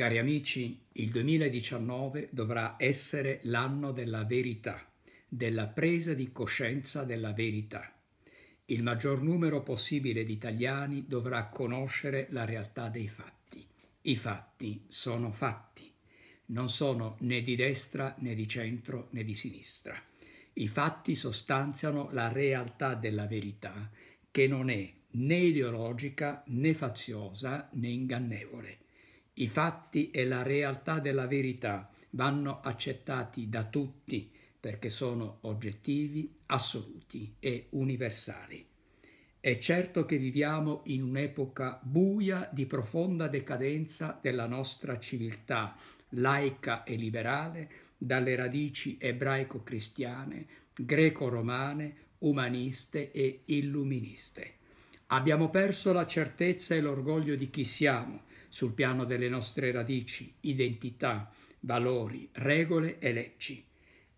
Cari amici, il 2019 dovrà essere l'anno della verità, della presa di coscienza della verità. Il maggior numero possibile di italiani dovrà conoscere la realtà dei fatti. I fatti sono fatti, non sono né di destra né di centro né di sinistra. I fatti sostanziano la realtà della verità che non è né ideologica né faziosa né ingannevole i fatti e la realtà della verità vanno accettati da tutti perché sono oggettivi, assoluti e universali. È certo che viviamo in un'epoca buia di profonda decadenza della nostra civiltà, laica e liberale, dalle radici ebraico-cristiane, greco-romane, umaniste e illuministe. Abbiamo perso la certezza e l'orgoglio di chi siamo, sul piano delle nostre radici, identità, valori, regole e leggi.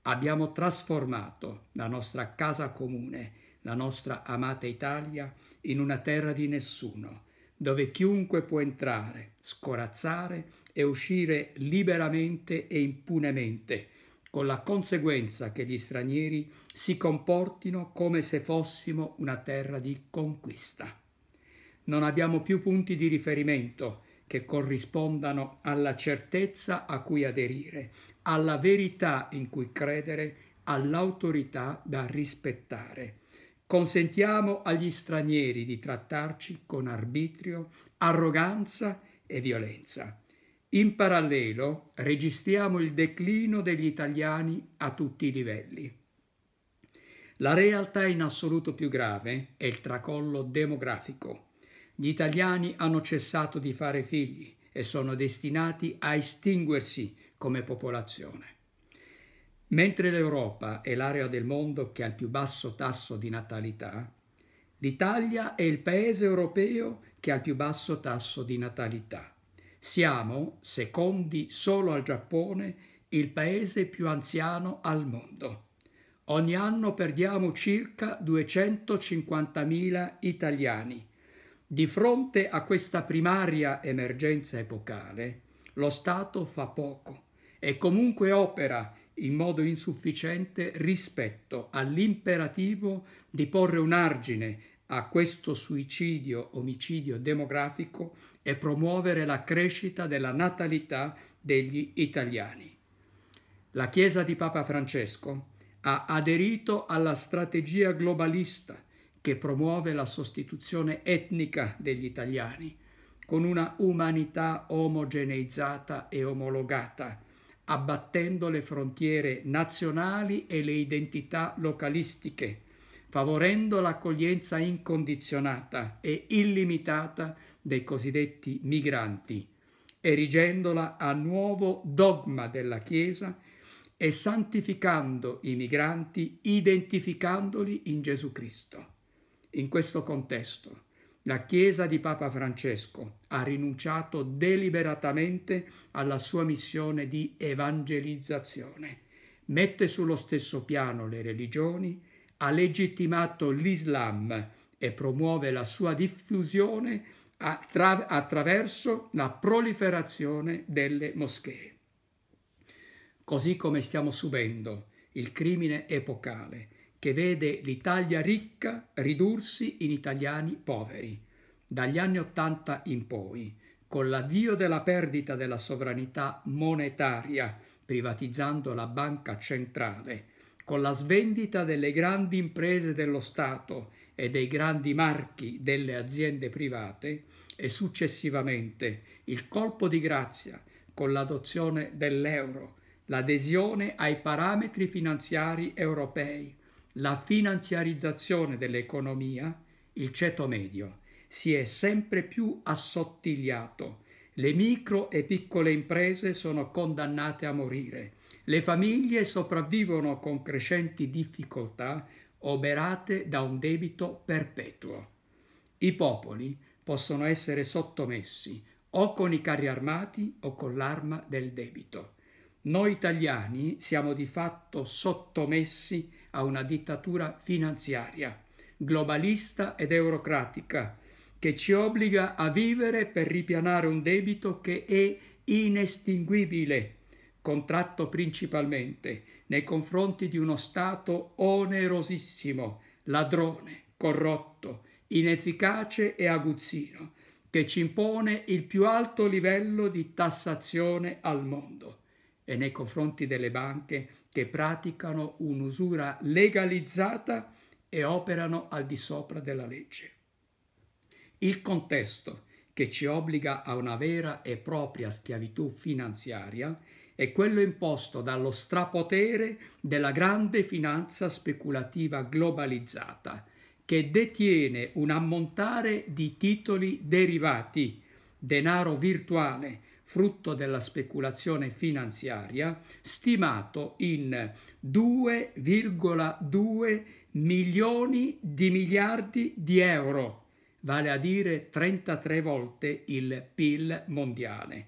Abbiamo trasformato la nostra casa comune, la nostra amata Italia, in una terra di nessuno, dove chiunque può entrare, scorazzare e uscire liberamente e impunemente, con la conseguenza che gli stranieri si comportino come se fossimo una terra di conquista. Non abbiamo più punti di riferimento che corrispondano alla certezza a cui aderire, alla verità in cui credere, all'autorità da rispettare. Consentiamo agli stranieri di trattarci con arbitrio, arroganza e violenza. In parallelo registriamo il declino degli italiani a tutti i livelli. La realtà in assoluto più grave è il tracollo demografico gli italiani hanno cessato di fare figli e sono destinati a estinguersi come popolazione. Mentre l'Europa è l'area del mondo che ha il più basso tasso di natalità, l'Italia è il paese europeo che ha il più basso tasso di natalità. Siamo, secondi solo al Giappone, il paese più anziano al mondo. Ogni anno perdiamo circa 250.000 italiani di fronte a questa primaria emergenza epocale, lo Stato fa poco e comunque opera in modo insufficiente rispetto all'imperativo di porre un argine a questo suicidio, omicidio demografico e promuovere la crescita della natalità degli italiani. La Chiesa di Papa Francesco ha aderito alla strategia globalista che promuove la sostituzione etnica degli italiani con una umanità omogeneizzata e omologata, abbattendo le frontiere nazionali e le identità localistiche, favorendo l'accoglienza incondizionata e illimitata dei cosiddetti migranti, erigendola a nuovo dogma della Chiesa e santificando i migranti, identificandoli in Gesù Cristo. In questo contesto, la Chiesa di Papa Francesco ha rinunciato deliberatamente alla sua missione di evangelizzazione, mette sullo stesso piano le religioni, ha legittimato l'Islam e promuove la sua diffusione attra- attraverso la proliferazione delle moschee. Così come stiamo subendo il crimine epocale che vede l'Italia ricca ridursi in italiani poveri dagli anni Ottanta in poi, con l'avvio della perdita della sovranità monetaria, privatizzando la banca centrale, con la svendita delle grandi imprese dello Stato e dei grandi marchi delle aziende private e successivamente il colpo di grazia con l'adozione dell'euro, l'adesione ai parametri finanziari europei, la finanziarizzazione dell'economia, il ceto medio si è sempre più assottigliato. Le micro e piccole imprese sono condannate a morire. Le famiglie sopravvivono con crescenti difficoltà oberate da un debito perpetuo. I popoli possono essere sottomessi o con i carri armati o con l'arma del debito. Noi italiani siamo di fatto sottomessi a una dittatura finanziaria, globalista ed eurocratica, che ci obbliga a vivere per ripianare un debito che è inestinguibile, contratto principalmente nei confronti di uno Stato onerosissimo, ladrone, corrotto, inefficace e aguzzino, che ci impone il più alto livello di tassazione al mondo e nei confronti delle banche che praticano un'usura legalizzata e operano al di sopra della legge. Il contesto che ci obbliga a una vera e propria schiavitù finanziaria è quello imposto dallo strapotere della grande finanza speculativa globalizzata, che detiene un ammontare di titoli derivati, denaro virtuale, frutto della speculazione finanziaria, stimato in 2,2 milioni di miliardi di euro, vale a dire 33 volte il PIL mondiale.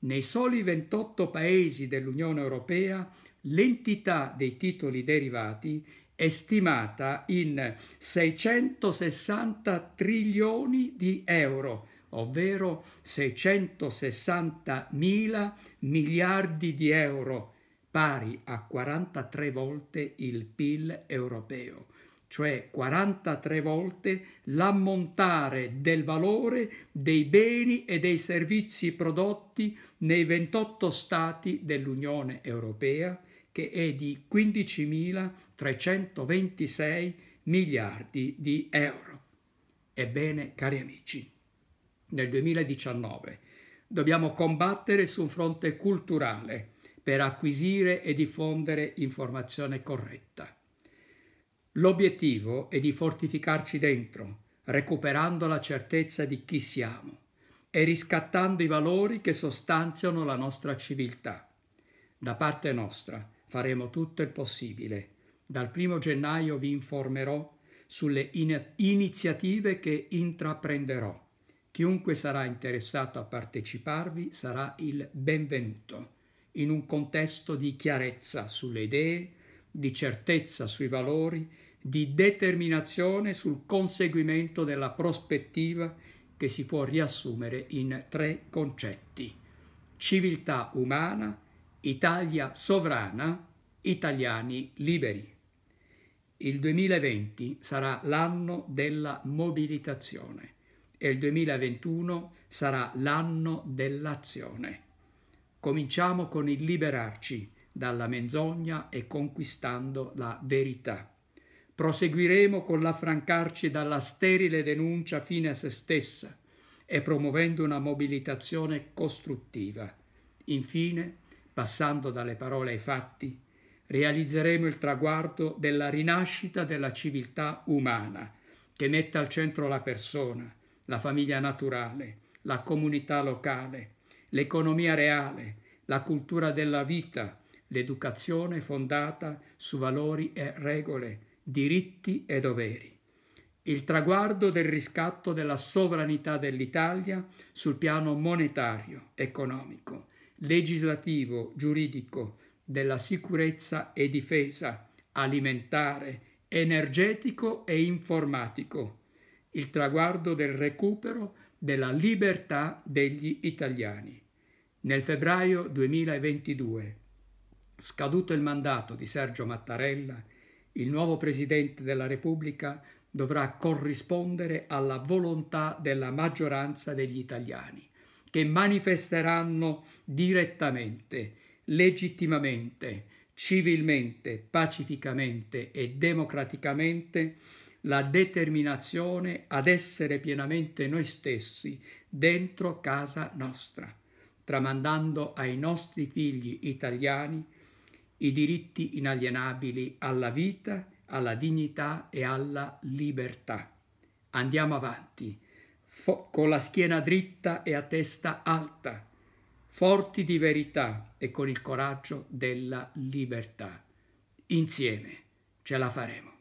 Nei soli 28 paesi dell'Unione Europea l'entità dei titoli derivati è stimata in 660 trilioni di euro, ovvero 660 mila miliardi di euro, pari a 43 volte il PIL europeo, cioè 43 volte l'ammontare del valore dei beni e dei servizi prodotti nei 28 Stati dell'Unione Europea, che è di 15.326 miliardi di euro. Ebbene, cari amici, nel 2019. Dobbiamo combattere su un fronte culturale per acquisire e diffondere informazione corretta. L'obiettivo è di fortificarci dentro, recuperando la certezza di chi siamo e riscattando i valori che sostanziano la nostra civiltà. Da parte nostra faremo tutto il possibile. Dal primo gennaio vi informerò sulle in- iniziative che intraprenderò Chiunque sarà interessato a parteciparvi sarà il benvenuto, in un contesto di chiarezza sulle idee, di certezza sui valori, di determinazione sul conseguimento della prospettiva che si può riassumere in tre concetti. Civiltà umana, Italia sovrana, italiani liberi. Il 2020 sarà l'anno della mobilitazione e il 2021 sarà l'anno dell'azione. Cominciamo con il liberarci dalla menzogna e conquistando la verità. Proseguiremo con l'affrancarci dalla sterile denuncia fine a se stessa e promuovendo una mobilitazione costruttiva. Infine, passando dalle parole ai fatti, realizzeremo il traguardo della rinascita della civiltà umana, che mette al centro la persona, la famiglia naturale, la comunità locale, l'economia reale, la cultura della vita, l'educazione fondata su valori e regole, diritti e doveri. Il traguardo del riscatto della sovranità dell'Italia sul piano monetario, economico, legislativo, giuridico, della sicurezza e difesa, alimentare, energetico e informatico, il traguardo del recupero della libertà degli italiani. Nel febbraio 2022, scaduto il mandato di Sergio Mattarella, il nuovo Presidente della Repubblica dovrà corrispondere alla volontà della maggioranza degli italiani, che manifesteranno direttamente, legittimamente, civilmente, pacificamente e democraticamente la determinazione ad essere pienamente noi stessi dentro casa nostra, tramandando ai nostri figli italiani i diritti inalienabili alla vita, alla dignità e alla libertà. Andiamo avanti, con la schiena dritta e a testa alta, forti di verità e con il coraggio della libertà. Insieme ce la faremo.